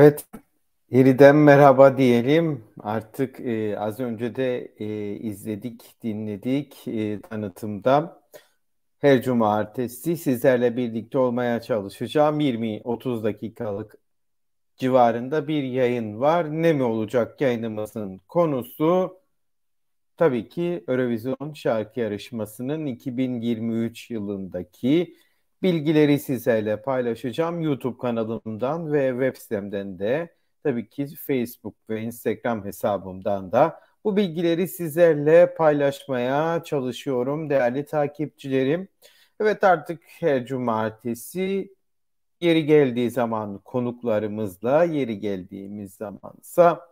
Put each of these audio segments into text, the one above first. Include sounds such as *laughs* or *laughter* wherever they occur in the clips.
Evet, yeniden merhaba diyelim. Artık e, az önce de e, izledik, dinledik e, tanıtımda. Her cuma artesi sizlerle birlikte olmaya çalışacağım. 20-30 dakikalık civarında bir yayın var. Ne mi olacak yayınımızın konusu? Tabii ki Eurovision şarkı yarışmasının 2023 yılındaki Bilgileri sizlerle paylaşacağım YouTube kanalımdan ve web sitemden de tabii ki Facebook ve Instagram hesabımdan da bu bilgileri sizlerle paylaşmaya çalışıyorum değerli takipçilerim. Evet artık her cumartesi yeri geldiği zaman konuklarımızla, yeri geldiğimiz zamansa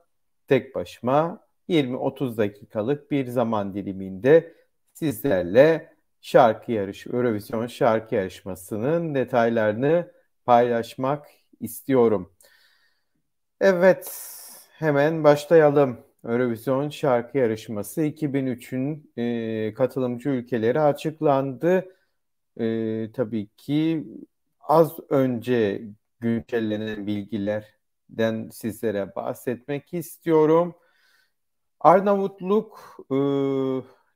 tek başıma 20-30 dakikalık bir zaman diliminde sizlerle şarkı Yarış Eurovision şarkı yarışmasının detaylarını paylaşmak istiyorum. Evet, hemen başlayalım. Eurovision şarkı yarışması 2003'ün e, katılımcı ülkeleri açıklandı. E, tabii ki az önce güncellenen bilgilerden sizlere bahsetmek istiyorum. Arnavutluk e,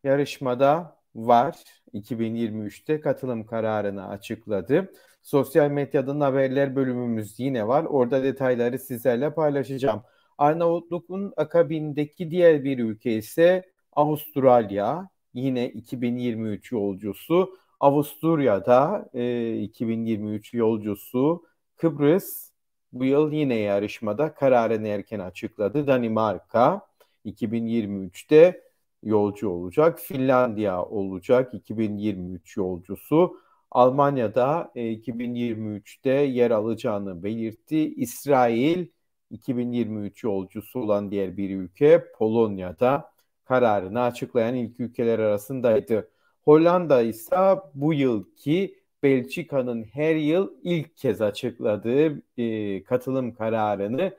yarışmada var 2023'te katılım kararını açıkladı. Sosyal medyadan haberler bölümümüz yine var. Orada detayları sizlerle paylaşacağım. Arnavutluk'un akabindeki diğer bir ülke ise Avustralya. Yine 2023 yolcusu. Avusturya'da e, 2023 yolcusu Kıbrıs bu yıl yine yarışmada kararını erken açıkladı. Danimarka 2023'te yolcu olacak. Finlandiya olacak 2023 yolcusu. Almanya'da 2023'te e, yer alacağını belirtti. İsrail 2023 yolcusu olan diğer bir ülke Polonya'da kararını açıklayan ilk ülkeler arasındaydı. Hollanda ise bu yılki Belçika'nın her yıl ilk kez açıkladığı e, katılım kararını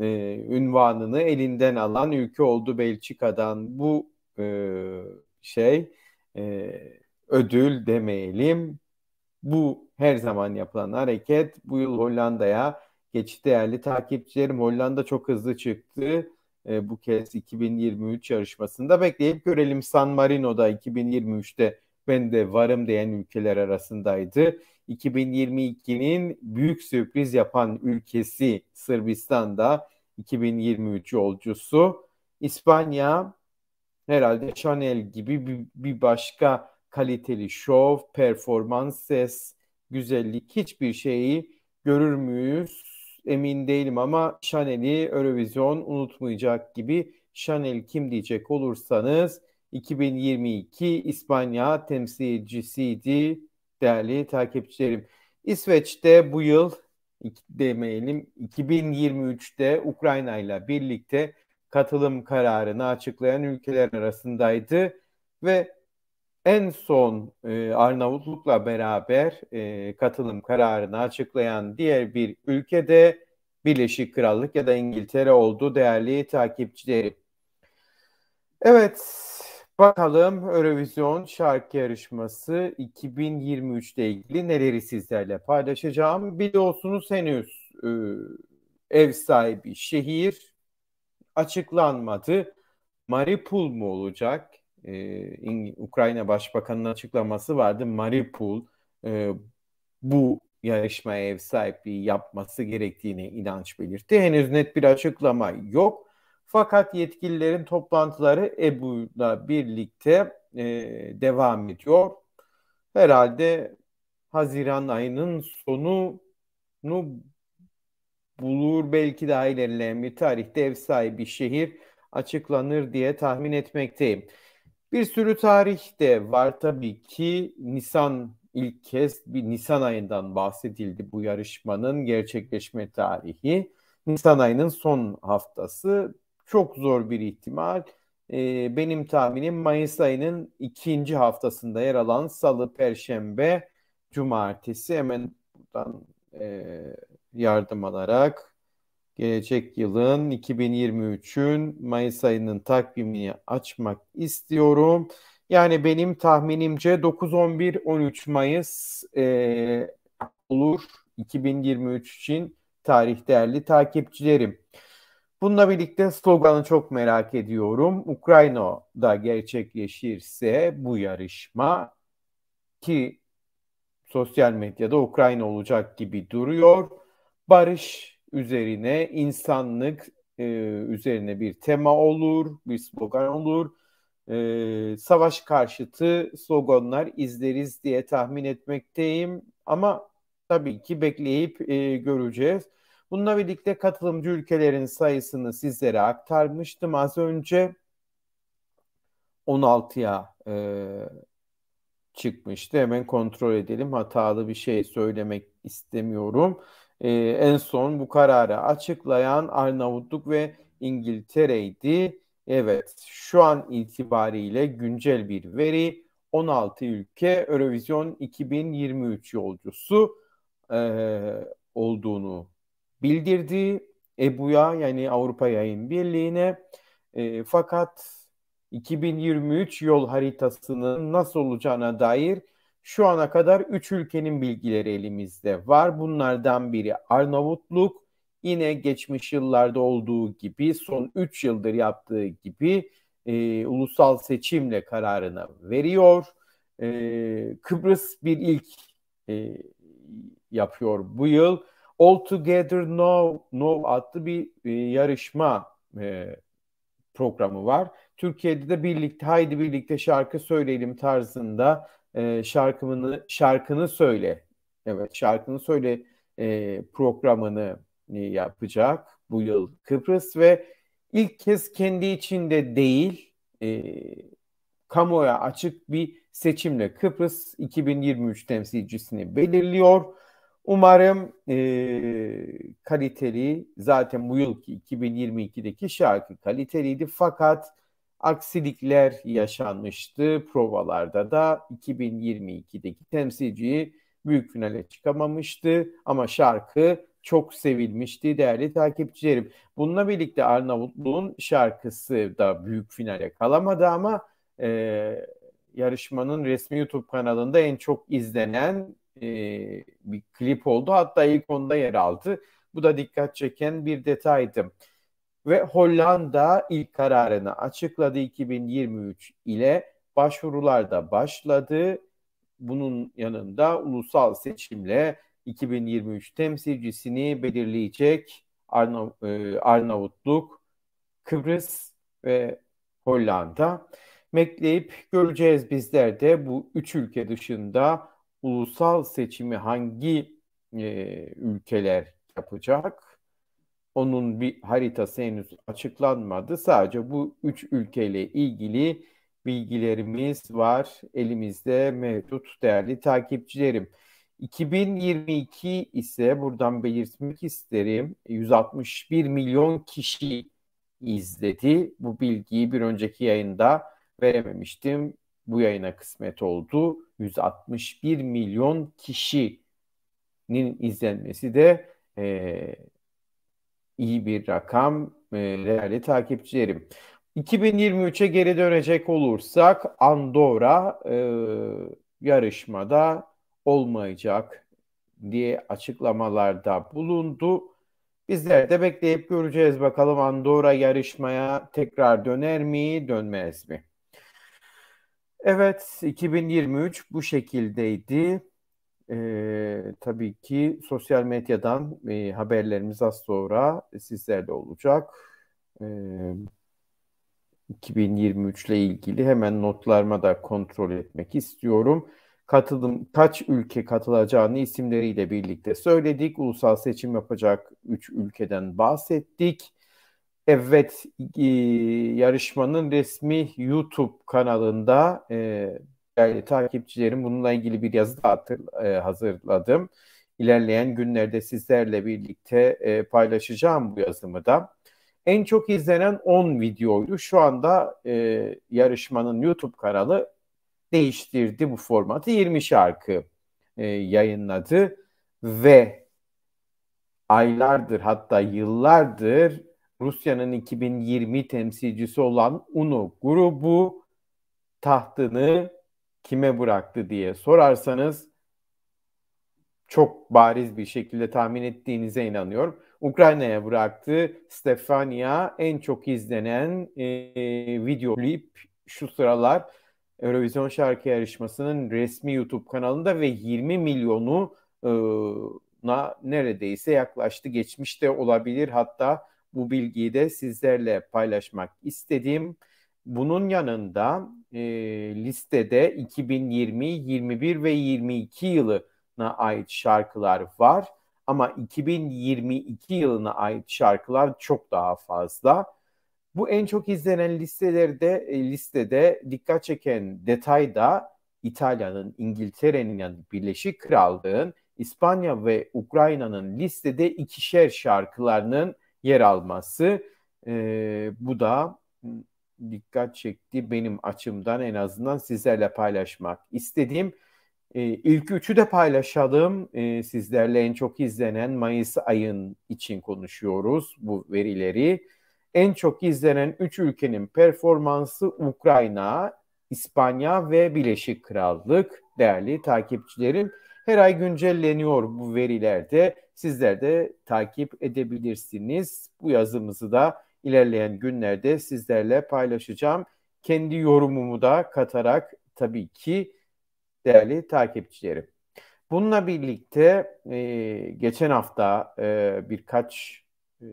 e, ünvanını elinden alan ülke oldu Belçika'dan. Bu e, şey e, ödül demeyelim. Bu her zaman yapılan hareket. Bu yıl Hollanda'ya geçti değerli takipçilerim. Hollanda çok hızlı çıktı. E, bu kez 2023 yarışmasında bekleyip görelim San Marino'da 2023'te ben de varım diyen ülkeler arasındaydı. 2022'nin büyük sürpriz yapan ülkesi Sırbistan'da 2023 yolcusu. İspanya herhalde Chanel gibi bir, bir başka kaliteli şov, performans, ses, güzellik hiçbir şeyi görür müyüz? Emin değilim ama Chanel'i Eurovision unutmayacak gibi Chanel kim diyecek olursanız 2022 İspanya temsilcisiydi değerli takipçilerim. İsveç'te bu yıl demeyelim 2023'te Ukrayna ile birlikte katılım kararını açıklayan ülkeler arasındaydı ve en son e, Arnavutluk'la beraber e, katılım kararını açıklayan diğer bir ülke de Birleşik Krallık ya da İngiltere oldu değerli takipçilerim. Evet Bakalım Eurovision şarkı yarışması 2023 ile ilgili neleri sizlerle paylaşacağım. Biliyorsunuz henüz e, ev sahibi şehir açıklanmadı. Maripul mu olacak? E, Ukrayna Başbakanı'nın açıklaması vardı. Maripul e, bu yarışmaya ev sahibi yapması gerektiğine inanç belirtti. Henüz net bir açıklama yok. Fakat yetkililerin toplantıları EBU'la birlikte e, devam ediyor. Herhalde Haziran ayının sonunu bulur belki daha ilerleyen bir tarihte ev sahibi şehir açıklanır diye tahmin etmekteyim. Bir sürü tarih de var tabii ki Nisan ilk kez bir Nisan ayından bahsedildi bu yarışmanın gerçekleşme tarihi. Nisan ayının son haftası çok zor bir ihtimal. E, benim tahminim Mayıs ayının ikinci haftasında yer alan Salı, Perşembe, Cumartesi hemen buradan e, yardım alarak gelecek yılın 2023'ün Mayıs ayının takvimini açmak istiyorum. Yani benim tahminimce 9-11-13 Mayıs e, olur 2023 için tarih değerli takipçilerim. Bununla birlikte sloganı çok merak ediyorum. Ukrayna'da gerçekleşirse bu yarışma ki sosyal medyada Ukrayna olacak gibi duruyor. Barış üzerine, insanlık e, üzerine bir tema olur, bir slogan olur. E, savaş karşıtı sloganlar izleriz diye tahmin etmekteyim. Ama tabii ki bekleyip e, göreceğiz. Bununla birlikte katılımcı ülkelerin sayısını sizlere aktarmıştım az önce. 16'ya e, çıkmıştı. Hemen kontrol edelim. Hatalı bir şey söylemek istemiyorum. E, en son bu kararı açıklayan Arnavutluk ve İngiltere'ydi. Evet, şu an itibariyle güncel bir veri 16 ülke Eurovision 2023 yolcusu e, olduğunu bildirdi EBU'ya yani Avrupa Yayın Birliği'ne. E, fakat 2023 yol haritasının nasıl olacağına dair şu ana kadar 3 ülkenin bilgileri elimizde var. Bunlardan biri Arnavutluk. Yine geçmiş yıllarda olduğu gibi son 3 yıldır yaptığı gibi e, ulusal seçimle kararını veriyor. E, Kıbrıs bir ilk e, yapıyor bu yıl. All Together Now, Now adlı bir e, yarışma e, programı var. Türkiye'de de birlikte haydi birlikte şarkı söyleyelim tarzında e, şarkımını şarkını söyle. Evet şarkını söyle e, programını e, yapacak bu yıl Kıbrıs ve ilk kez kendi içinde değil e, kamuoya açık bir seçimle Kıbrıs 2023 temsilcisini belirliyor. Umarım e, kaliteli zaten bu yılki 2022'deki şarkı kaliteliydi fakat aksilikler yaşanmıştı. Provalarda da 2022'deki temsilciyi büyük finale çıkamamıştı ama şarkı çok sevilmişti değerli takipçilerim. Bununla birlikte Arnavutluğun şarkısı da büyük finale kalamadı ama e, yarışmanın resmi YouTube kanalında en çok izlenen e, bir klip oldu. Hatta ilk onda yer aldı. Bu da dikkat çeken bir detaydı. Ve Hollanda ilk kararını açıkladı 2023 ile başvurular da başladı. Bunun yanında ulusal seçimle 2023 temsilcisini belirleyecek Arnav e, Arnavutluk, Kıbrıs ve Hollanda. Bekleyip göreceğiz bizler de bu üç ülke dışında ulusal seçimi hangi e, ülkeler yapacak? Onun bir haritası henüz açıklanmadı. Sadece bu üç ülkeyle ilgili bilgilerimiz var elimizde mevcut değerli takipçilerim. 2022 ise buradan belirtmek isterim 161 milyon kişi izledi. Bu bilgiyi bir önceki yayında verememiştim bu yayına kısmet oldu. 161 milyon kişinin izlenmesi de e, iyi bir rakam e, değerli takipçilerim. 2023'e geri dönecek olursak Andorra e, yarışmada olmayacak diye açıklamalarda bulundu. Bizler de bekleyip göreceğiz bakalım Andorra yarışmaya tekrar döner mi, dönmez mi? Evet, 2023 bu şekildeydi. Ee, tabii ki sosyal medyadan e, haberlerimiz az sonra sizlerle olacak. Ee, 2023 ile ilgili hemen notlarıma da kontrol etmek istiyorum. Katılım, kaç ülke katılacağını isimleriyle birlikte söyledik. Ulusal seçim yapacak 3 ülkeden bahsettik. Evet e, yarışmanın resmi YouTube kanalında e, değerli takipçilerim bununla ilgili bir yazı da hatır, e, hazırladım. İlerleyen günlerde sizlerle birlikte e, paylaşacağım bu yazımı da. En çok izlenen 10 videoydu. Şu anda e, yarışmanın YouTube kanalı değiştirdi bu formatı. 20 şarkı e, yayınladı ve aylardır hatta yıllardır Rusya'nın 2020 temsilcisi olan UNO grubu tahtını kime bıraktı diye sorarsanız çok bariz bir şekilde tahmin ettiğinize inanıyorum. Ukrayna'ya bıraktı. Stefania en çok izlenen e, video klip şu sıralar Eurovision şarkı yarışmasının resmi YouTube kanalında ve 20 milyonu e, na neredeyse yaklaştı. Geçmişte olabilir hatta bu bilgiyi de sizlerle paylaşmak istediğim. Bunun yanında e, listede 2020, 21 ve 22 yılına ait şarkılar var. Ama 2022 yılına ait şarkılar çok daha fazla. Bu en çok izlenen listelerde e, listede dikkat çeken detay da İtalya'nın, İngiltere'nin yani Birleşik Krallığın, İspanya ve Ukrayna'nın listede ikişer şarkılarının yer alması e, bu da dikkat çekti benim açımdan en azından sizlerle paylaşmak istediğim e, ilk üçü de paylaşalım e, sizlerle en çok izlenen Mayıs ayın için konuşuyoruz bu verileri en çok izlenen üç ülkenin performansı Ukrayna, İspanya ve Birleşik Krallık değerli takipçilerim. Her ay güncelleniyor bu verilerde. Sizler de takip edebilirsiniz. Bu yazımızı da ilerleyen günlerde sizlerle paylaşacağım. Kendi yorumumu da katarak tabii ki değerli takipçilerim. Bununla birlikte e, geçen hafta e, birkaç e,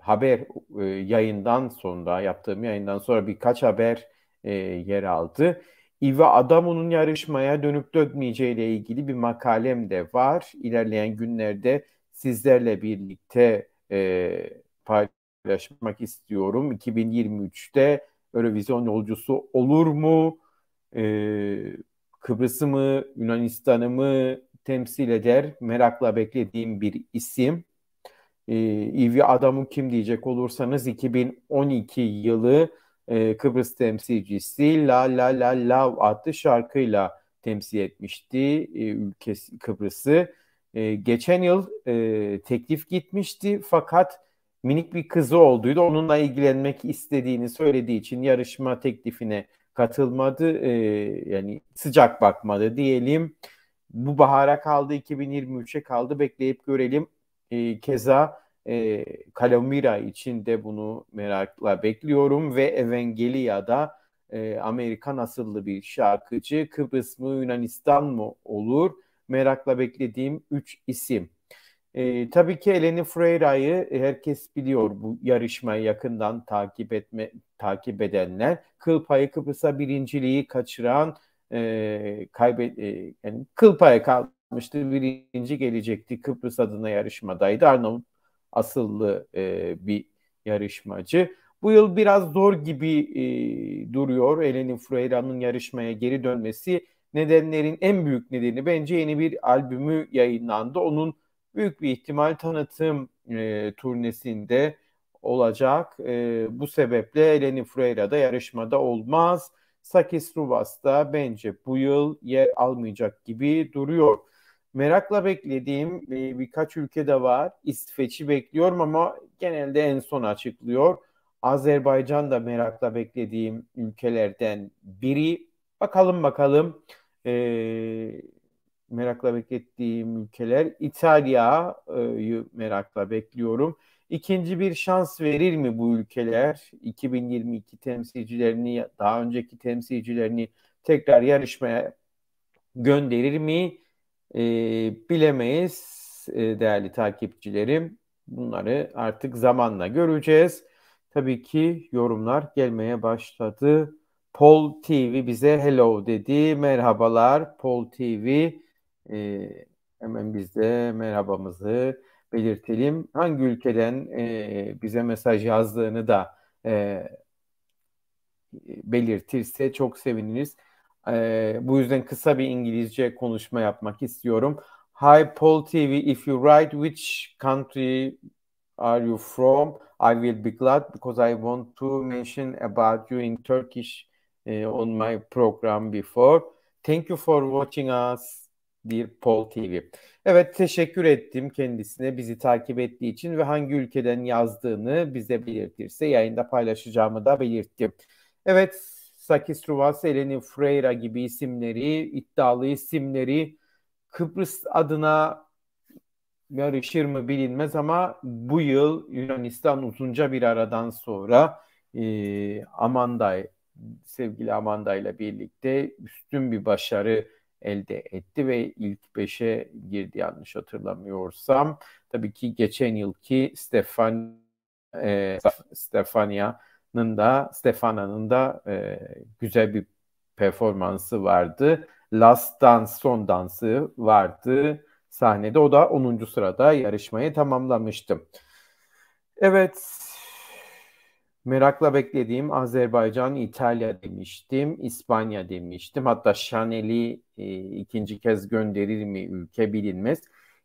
haber e, yayından sonra yaptığım yayından sonra birkaç haber e, yer aldı. İva Adamo'nun yarışmaya dönüp dönmeyeceğiyle ilgili bir makalem de var. İlerleyen günlerde sizlerle birlikte e, paylaşmak istiyorum. 2023'te Eurovision yolcusu olur mu? E, Kıbrıs'ı mı, Yunanistan'ı mı temsil eder? Merakla beklediğim bir isim. E, İvi Adam'ı kim diyecek olursanız 2012 yılı e, Kıbrıs temsilcisi La La La la adlı şarkıyla temsil etmişti e, ülkesi Kıbrıs'ı. E, geçen yıl teklif gitmişti fakat minik bir kızı olduğuydu. Onunla ilgilenmek istediğini söylediği için yarışma teklifine katılmadı. yani sıcak bakmadı diyelim. Bu bahara kaldı, 2023'e kaldı. Bekleyip görelim. keza e, Calamira için de bunu merakla bekliyorum ve Evangelia'da e, Amerika asıllı bir şarkıcı. Kıbrıs mı Yunanistan mı olur? Merakla beklediğim 3 isim. E, tabii ki Eleni Freira'yı herkes biliyor bu yarışmayı yakından takip etme takip edenler. Kıl payı Kıbrıs'a birinciliği kaçıran e, kaybet e, yani kıl payı kalmıştı birinci gelecekti Kıbrıs adına yarışmadaydı Arnavut asıllı e, bir yarışmacı. Bu yıl biraz zor gibi e, duruyor Eleni Freira'nın yarışmaya geri dönmesi. Nedenlerin en büyük nedeni bence yeni bir albümü yayınlandı. Onun büyük bir ihtimal tanıtım e, turnesinde olacak. E, bu sebeple Eleni Freira da yarışmada olmaz. Sakis Rubas da bence bu yıl yer almayacak gibi duruyor. Merakla beklediğim e, birkaç ülke de var. İsveç'i bekliyorum ama genelde en son açıklıyor. Azerbaycan da merakla beklediğim ülkelerden biri. Bakalım bakalım e, merakla beklettiğim ülkeler. İtalya'yı merakla bekliyorum. İkinci bir şans verir mi bu ülkeler? 2022 temsilcilerini, daha önceki temsilcilerini tekrar yarışmaya gönderir mi? e, bilemeyiz e, değerli takipçilerim. Bunları artık zamanla göreceğiz. Tabii ki yorumlar gelmeye başladı. Pol TV bize hello dedi. Merhabalar Pol TV. E, ee, hemen biz de merhabamızı belirtelim. Hangi ülkeden e, bize mesaj yazdığını da e, belirtirse çok seviniriz. E, bu yüzden kısa bir İngilizce konuşma yapmak istiyorum. Hi Paul TV, if you write which country are you from? I will be glad because I want to mention about you in Turkish uh, on my program before. Thank you for watching us. Dear Paul TV. Evet teşekkür ettim kendisine bizi takip ettiği için ve hangi ülkeden yazdığını bize belirtirse yayında paylaşacağımı da belirttim. Evet Sakis Ruvas, Eleni Freira gibi isimleri, iddialı isimleri Kıbrıs adına yarışır mı bilinmez ama bu yıl Yunanistan uzunca bir aradan sonra e, Amanday, sevgili Amanda ile birlikte üstün bir başarı elde etti ve ilk beşe girdi yanlış hatırlamıyorsam. Tabii ki geçen yılki Stefan e, Stefania da Stefana'nın da e, güzel bir performansı vardı. Last Dance son dansı vardı sahnede. O da 10. sırada yarışmayı tamamlamıştım. Evet. Merakla beklediğim Azerbaycan, İtalya demiştim, İspanya demiştim. Hatta Chanel'i e, ikinci kez gönderir mi ülke bilinmez.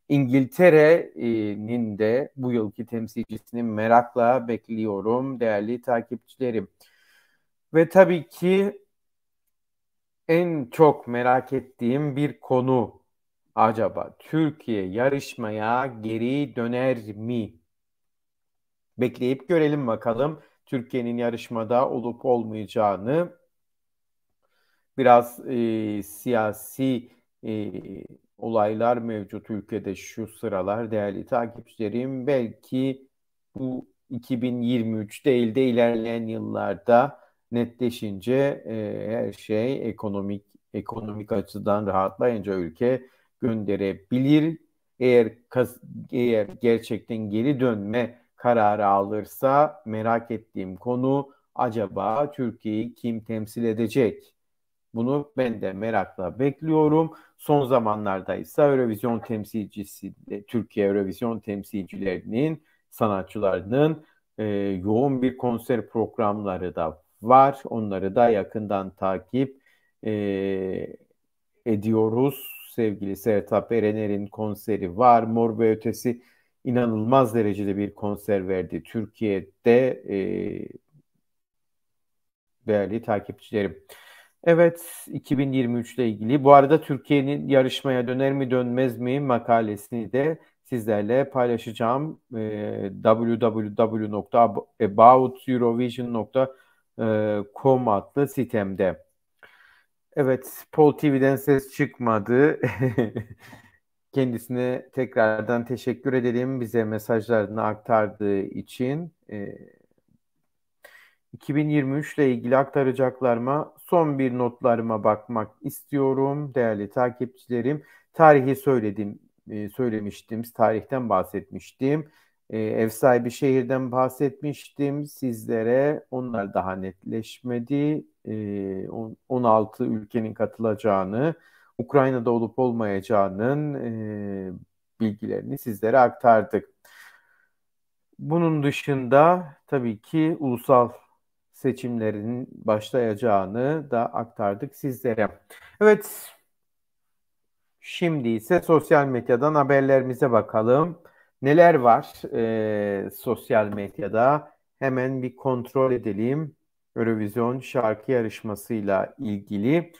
İngiltere'nin de bu yılki temsilcisini merakla bekliyorum değerli takipçilerim. Ve tabii ki en çok merak ettiğim bir konu acaba Türkiye yarışmaya geri döner mi? Bekleyip görelim bakalım Türkiye'nin yarışmada olup olmayacağını biraz e, siyasi e, olaylar mevcut ülkede şu sıralar değerli takipçilerim. Belki bu 2023 değil de ilerleyen yıllarda netleşince e, her şey ekonomik ekonomik açıdan rahatlayınca ülke gönderebilir. Eğer eğer gerçekten geri dönme kararı alırsa merak ettiğim konu acaba Türkiye'yi kim temsil edecek? Bunu ben de merakla bekliyorum. Son zamanlarda ise Eurovizyon temsilcisi, Türkiye Eurovizyon temsilcilerinin, sanatçılarının e, yoğun bir konser programları da var. Onları da yakından takip e, ediyoruz. Sevgili Sertap Erener'in konseri var. Mor ve Ötesi inanılmaz derecede bir konser verdi. Türkiye'de e, değerli takipçilerim. Evet 2023 ile ilgili. Bu arada Türkiye'nin yarışmaya döner mi dönmez mi makalesini de sizlerle paylaşacağım. E, ee, www.abouteurovision.com adlı sitemde. Evet, Pol TV'den ses çıkmadı. *laughs* Kendisine tekrardan teşekkür edelim bize mesajlarını aktardığı için. E, 2023 ile ilgili aktaracaklarıma son bir notlarıma bakmak istiyorum değerli takipçilerim. Tarihi söyledim, e, söylemiştim, tarihten bahsetmiştim. E, ev sahibi şehirden bahsetmiştim sizlere. Onlar daha netleşmedi. 16 e, ülkenin katılacağını, Ukrayna'da olup olmayacağının bilgilerini sizlere aktardık. Bunun dışında tabii ki ulusal seçimlerinin başlayacağını da aktardık sizlere. Evet. Şimdi ise sosyal medyadan haberlerimize bakalım. Neler var e, sosyal medyada? Hemen bir kontrol edelim. Eurovision şarkı yarışmasıyla ilgili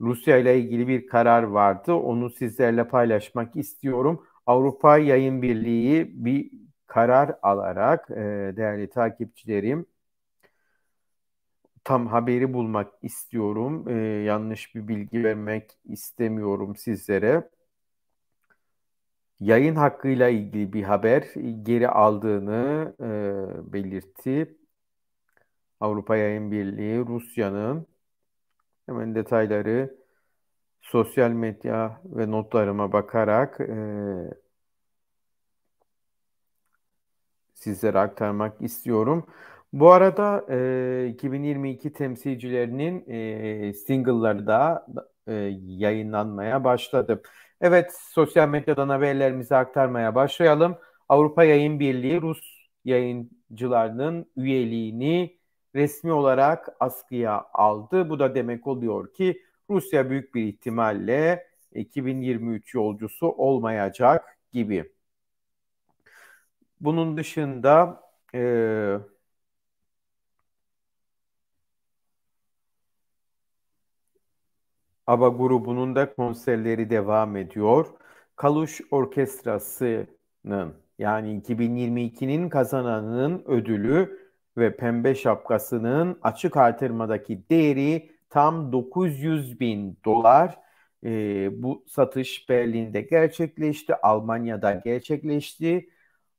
Rusya ile ilgili bir karar vardı. Onu sizlerle paylaşmak istiyorum. Avrupa Yayın Birliği bir karar alarak e, değerli takipçilerim tam haberi bulmak istiyorum. E, yanlış bir bilgi vermek istemiyorum sizlere. Yayın hakkıyla ilgili bir haber geri aldığını e, belirtti. Avrupa Yayın Birliği Rusya'nın hemen detayları sosyal medya ve notlarıma bakarak e, sizlere aktarmak istiyorum. Bu arada e, 2022 temsilcilerinin e, single'ları da e, yayınlanmaya başladı. Evet, sosyal medyadan haberlerimizi aktarmaya başlayalım. Avrupa Yayın Birliği Rus yayıncılarının üyeliğini resmi olarak askıya aldı. Bu da demek oluyor ki Rusya büyük bir ihtimalle 2023 yolcusu olmayacak gibi. Bunun dışında e, Aba grubunun da konserleri devam ediyor. Kaluş Orkestrası'nın yani 2022'nin kazananının ödülü ve pembe şapkasının açık artırmadaki değeri tam 900 bin dolar. E, bu satış Berlin'de gerçekleşti, Almanya'da gerçekleşti.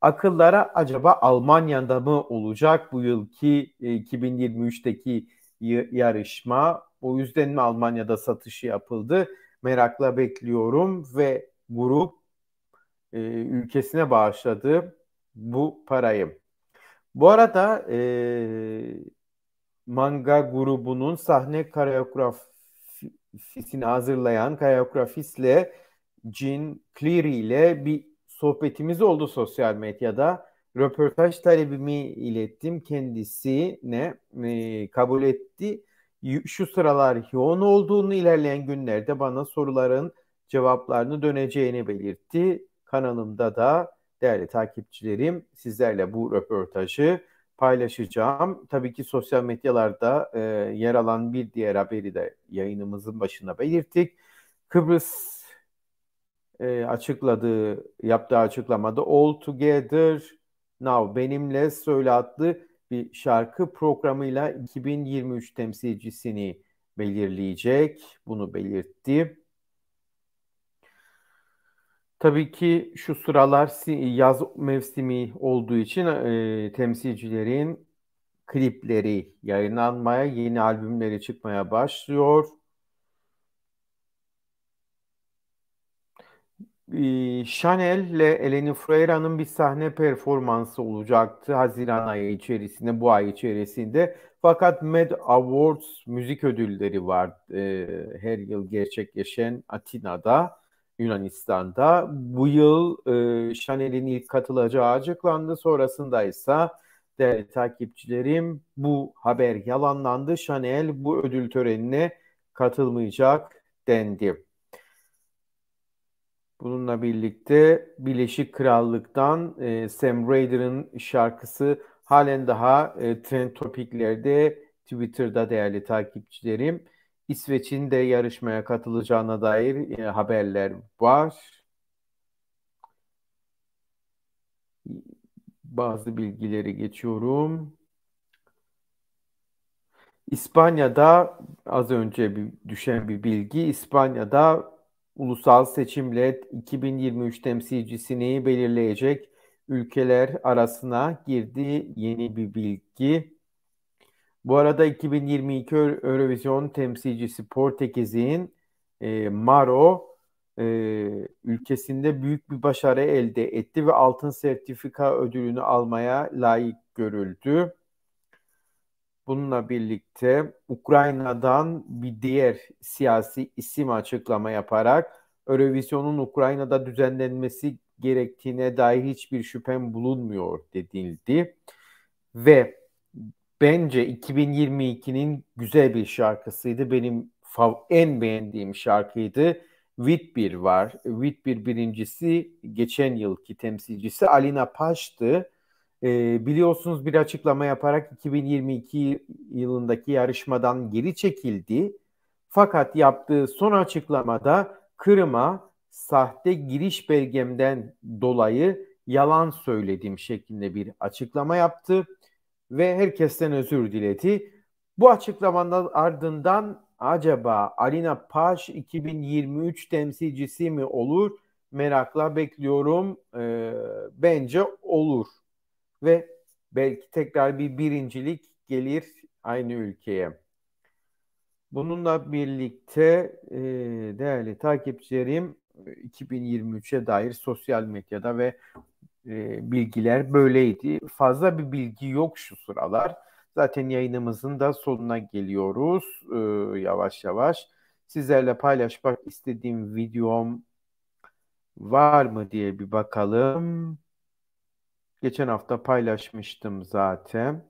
Akıllara acaba Almanya'da mı olacak bu yılki e, 2023'teki yarışma o yüzden mi Almanya'da satışı yapıldı? Merakla bekliyorum ve grup e, ülkesine bağışladığı bu parayı. Bu arada e, manga grubunun sahne koreografisini hazırlayan koreografistle Jean Cleary ile bir sohbetimiz oldu sosyal medyada. Röportaj talebimi ilettim kendisine e, kabul etti şu sıralar yoğun olduğunu ilerleyen günlerde bana soruların cevaplarını döneceğini belirtti. Kanalımda da değerli takipçilerim sizlerle bu röportajı paylaşacağım. Tabii ki sosyal medyalarda e, yer alan bir diğer haberi de yayınımızın başında belirttik. Kıbrıs e, açıkladığı, yaptığı açıklamada All Together Now benimle söyle adlı bir şarkı programıyla 2023 temsilcisini belirleyecek. Bunu belirtti. Tabii ki şu sıralar yaz mevsimi olduğu için e, temsilcilerin klipleri yayınlanmaya, yeni albümleri çıkmaya başlıyor. Ee, Chanel ile Eleni Freira'nın bir sahne performansı olacaktı Haziran ayı içerisinde, bu ay içerisinde. Fakat Mad Awards müzik ödülleri var e, her yıl gerçekleşen Atina'da, Yunanistan'da. Bu yıl e, Chanel'in ilk katılacağı açıklandı. Sonrasında ise değerli takipçilerim bu haber yalanlandı. Chanel bu ödül törenine katılmayacak dendi. Bununla birlikte Birleşik Krallık'tan e, Sam Raider'ın şarkısı halen daha e, trend topiklerde Twitter'da değerli takipçilerim. İsveç'in de yarışmaya katılacağına dair e, haberler var. Bazı bilgileri geçiyorum. İspanya'da az önce bir, düşen bir bilgi İspanya'da ulusal seçimle 2023 temsilcisini belirleyecek ülkeler arasına girdi yeni bir bilgi. Bu arada 2022 Eurovision temsilcisi Portekiz'in e, Maro e, ülkesinde büyük bir başarı elde etti ve altın sertifika ödülünü almaya layık görüldü. Bununla birlikte Ukrayna'dan bir diğer siyasi isim açıklama yaparak Eurovision'un Ukrayna'da düzenlenmesi gerektiğine dair hiçbir şüphem bulunmuyor dedildi Ve bence 2022'nin güzel bir şarkısıydı. Benim en beğendiğim şarkıydı. Whitbir var. Whitbir birincisi geçen yılki temsilcisi Alina Paş'tı. E, biliyorsunuz bir açıklama yaparak 2022 yılındaki yarışmadan geri çekildi. Fakat yaptığı son açıklamada Kırım'a sahte giriş belgemden dolayı yalan söyledim şeklinde bir açıklama yaptı ve herkesten özür diledi. Bu açıklamanın ardından acaba Alina Paş 2023 temsilcisi mi olur? Merakla bekliyorum. E, bence olur ve belki tekrar bir birincilik gelir aynı ülkeye. Bununla birlikte e, değerli takipçilerim 2023'e dair sosyal medyada ve e, bilgiler böyleydi. Fazla bir bilgi yok şu sıralar. Zaten yayınımızın da sonuna geliyoruz e, yavaş yavaş. Sizlerle paylaşmak istediğim videom var mı diye bir bakalım. Geçen hafta paylaşmıştım zaten.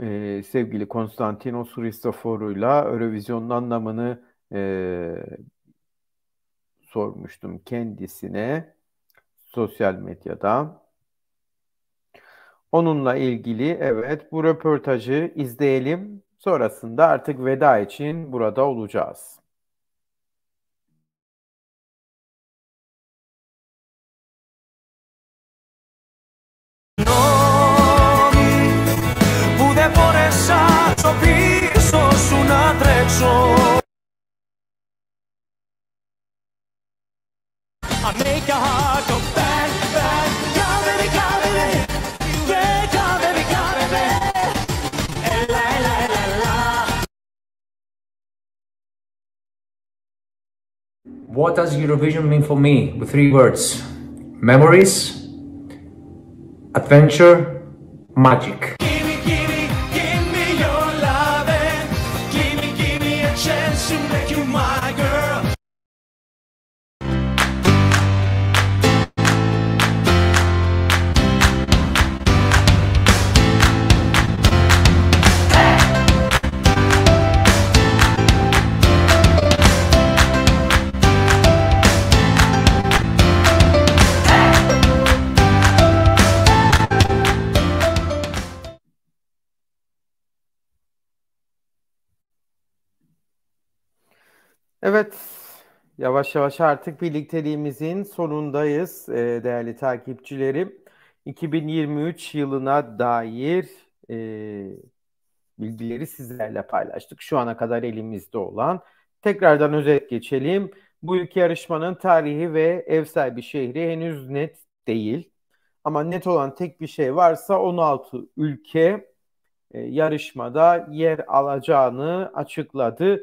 Ee, sevgili Konstantinos Hristoforu'yla Eurovizyon'un anlamını e, sormuştum kendisine sosyal medyada. Onunla ilgili evet bu röportajı izleyelim. Sonrasında artık veda için burada olacağız. make your heart go bang, bang. baby, Yeah, baby, eh, What does Eurovision mean for me? With three words. Memories, adventure, magic. Evet, yavaş yavaş artık birlikteliğimizin sonundayız e, değerli takipçilerim. 2023 yılına dair e, bilgileri sizlerle paylaştık. Şu ana kadar elimizde olan. Tekrardan özet geçelim. Bu ilk yarışmanın tarihi ve ev sahibi şehri henüz net değil. Ama net olan tek bir şey varsa 16 ülke e, yarışmada yer alacağını açıkladı.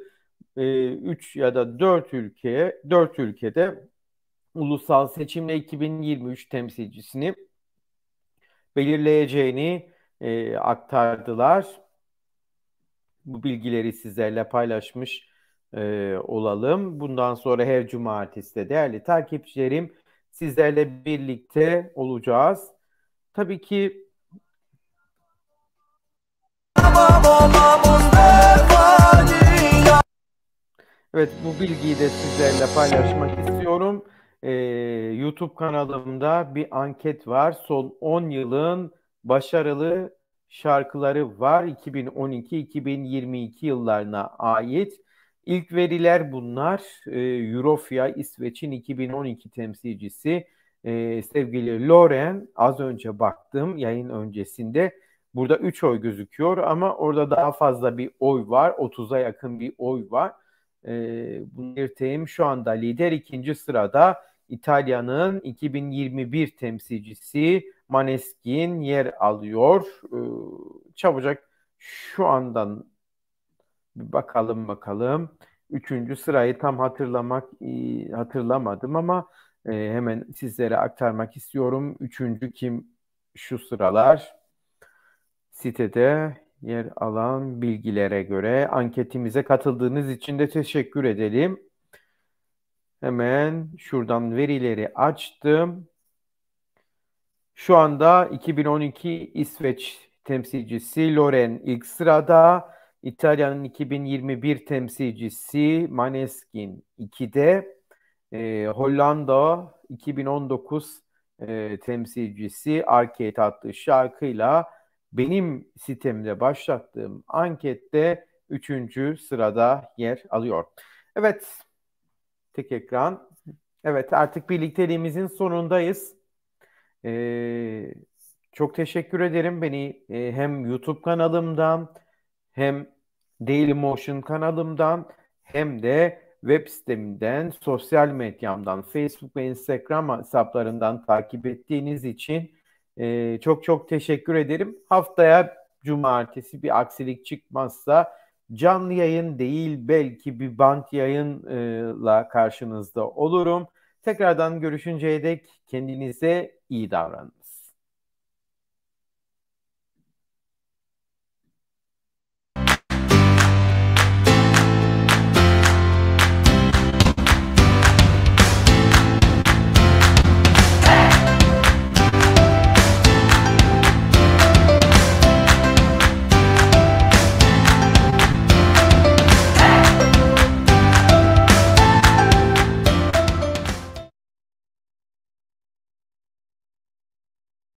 Ee, üç ya da dört ülkeye dört ülkede ulusal seçimle 2023 temsilcisini belirleyeceğini e, aktardılar. Bu bilgileri sizlerle paylaşmış e, olalım. Bundan sonra her cumartesi de değerli takipçilerim sizlerle birlikte olacağız. Tabii ki Evet bu bilgiyi de sizlerle paylaşmak istiyorum. Ee, YouTube kanalımda bir anket var. Son 10 yılın başarılı şarkıları var. 2012-2022 yıllarına ait. İlk veriler bunlar. Ee, Eurofia İsveç'in 2012 temsilcisi e, sevgili Loren az önce baktım yayın öncesinde. Burada 3 oy gözüküyor ama orada daha fazla bir oy var. 30'a yakın bir oy var. E, ee, bunu belirteyim şu anda lider ikinci sırada İtalya'nın 2021 temsilcisi Maneskin yer alıyor. E, çabucak şu andan bir bakalım bakalım. Üçüncü sırayı tam hatırlamak e, hatırlamadım ama e, hemen sizlere aktarmak istiyorum. Üçüncü kim şu sıralar? Sitede yer alan bilgilere göre anketimize katıldığınız için de teşekkür edelim. Hemen şuradan verileri açtım. Şu anda 2012 İsveç temsilcisi Loren ilk sırada. İtalya'nın 2021 temsilcisi Maneskin 2'de. E, Hollanda 2019 e, temsilcisi Arcade adlı şarkıyla benim sitemde başlattığım ankette üçüncü sırada yer alıyor. Evet, tek ekran. Evet, artık birlikteliğimizin sonundayız. Ee, çok teşekkür ederim beni e, hem YouTube kanalımdan hem Daily Motion kanalımdan hem de web sitemden, sosyal medyamdan, Facebook ve Instagram hesaplarından takip ettiğiniz için e, çok çok teşekkür ederim. Haftaya cumartesi bir aksilik çıkmazsa canlı yayın değil belki bir bant yayınla karşınızda olurum. Tekrardan görüşünceye dek kendinize iyi davranın.